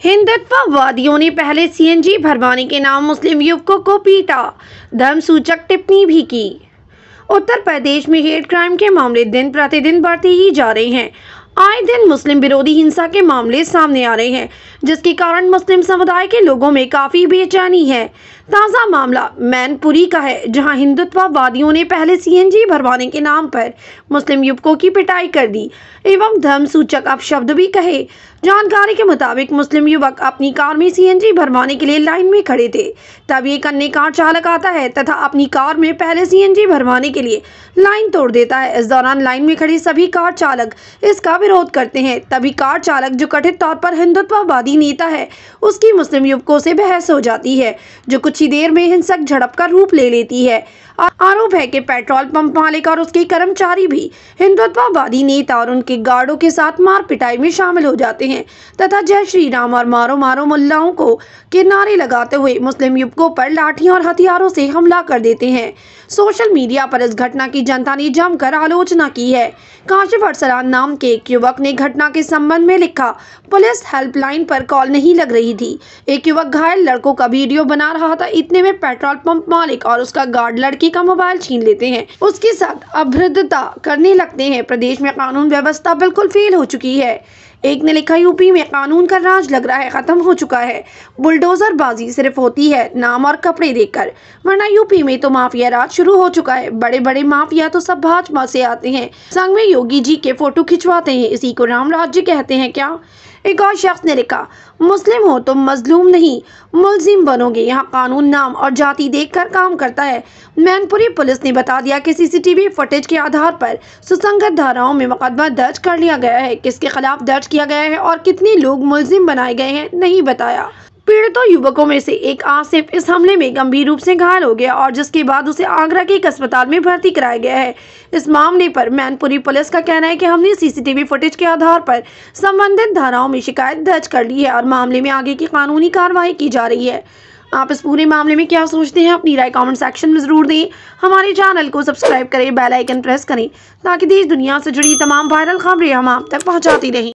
हिंदुत्ववादियों ने पहले सीएनजी भरवाने के नाम मुस्लिम युवकों को पीटा धर्म सूचक टिप्पणी भी की उत्तर प्रदेश में हेट क्राइम के मामले दिन प्रतिदिन बढ़ते ही जा रहे हैं आए दिन मुस्लिम विरोधी हिंसा के मामले सामने आ रहे हैं जिसके कारण मुस्लिम समुदाय के लोगों में काफ़ी बेचैनी है ताज़ा मामला मैनपुरी का है जहां हिंदुत्ववादियों ने पहले सीएनजी भरवाने के नाम पर मुस्लिम युवकों की पिटाई कर दी एवं धर्म सूचक अपशब्द भी कहे जानकारी के मुताबिक मुस्लिम युवक अपनी कार में सीएनजी भरवाने के लिए लाइन में खड़े थे तब एक अन्य कार चालक आता है तथा अपनी कार में पहले सीएनजी भरवाने के लिए लाइन तोड़ देता है इस दौरान लाइन में खड़े सभी कार चालक इसका विरोध करते हैं तभी कार चालक जो कथित तौर पर हिंदुत्ववादी नेता है उसकी मुस्लिम युवकों से बहस हो जाती है जो कुछ कुछ ही देर में हिंसक झड़प का रूप ले लेती है आरोप है कि पेट्रोल पंप मालिक और उसके कर्मचारी भी हिंदुत्ववादी नेता और उनके गार्डों के साथ मार पिटाई में शामिल हो जाते हैं तथा जय श्री राम और मारो मारो मुल्लाओं को किनारे लगाते हुए मुस्लिम युवकों पर लाठियों और हथियारों से हमला कर देते हैं सोशल मीडिया पर इस घटना की जनता ने जमकर आलोचना की है काशिफ अरसलान नाम के एक युवक ने घटना के संबंध में लिखा पुलिस हेल्पलाइन पर कॉल नहीं लग रही थी एक युवक घायल लड़कों का वीडियो बना रहा था इतने में पेट्रोल पंप मालिक और उसका गार्ड लड़के लड़की का मोबाइल छीन लेते हैं उसके साथ अभद्रता करने लगते हैं प्रदेश में कानून व्यवस्था बिल्कुल फेल हो चुकी है एक ने लिखा यूपी में कानून का राज लग रहा है खत्म हो चुका है बुलडोजर बाजी सिर्फ होती है नाम और कपड़े देखकर वरना यूपी में तो माफिया राज शुरू हो चुका है बड़े बड़े माफिया तो सब भाजपा से आते हैं संघ में योगी जी के फोटो खिंचवाते हैं इसी को राम राज्य कहते हैं क्या एक और शख्स ने लिखा मुस्लिम हो तो मजलूम नहीं मुलजिम बनोगे यहाँ कानून नाम और जाति देखकर काम करता है मैनपुरी पुलिस ने बता दिया कि सीसीटीवी फुटेज के आधार पर सुसंगत धाराओं में मुकदमा दर्ज कर लिया गया है किसके खिलाफ दर्ज किया गया है और कितने लोग मुलजिम बनाए गए हैं नहीं बताया पीड़ितों युवकों में से एक आसिफ इस हमले में गंभीर रूप से घायल हो गया और जिसके बाद उसे आगरा के एक अस्पताल में भर्ती कराया गया है इस मामले पर मैनपुरी पुलिस का कहना है कि हमने सीसीटीवी फुटेज के आधार पर संबंधित धाराओं में शिकायत दर्ज कर ली है और मामले में आगे की कानूनी कार्रवाई की जा रही है आप इस पूरे मामले में क्या सोचते हैं अपनी राय कमेंट सेक्शन में जरूर दें हमारे चैनल को सब्सक्राइब करें बेल आइकन प्रेस करें ताकि देश दुनिया से जुड़ी तमाम वायरल खबरें हम आप तक पहुंचाती रहें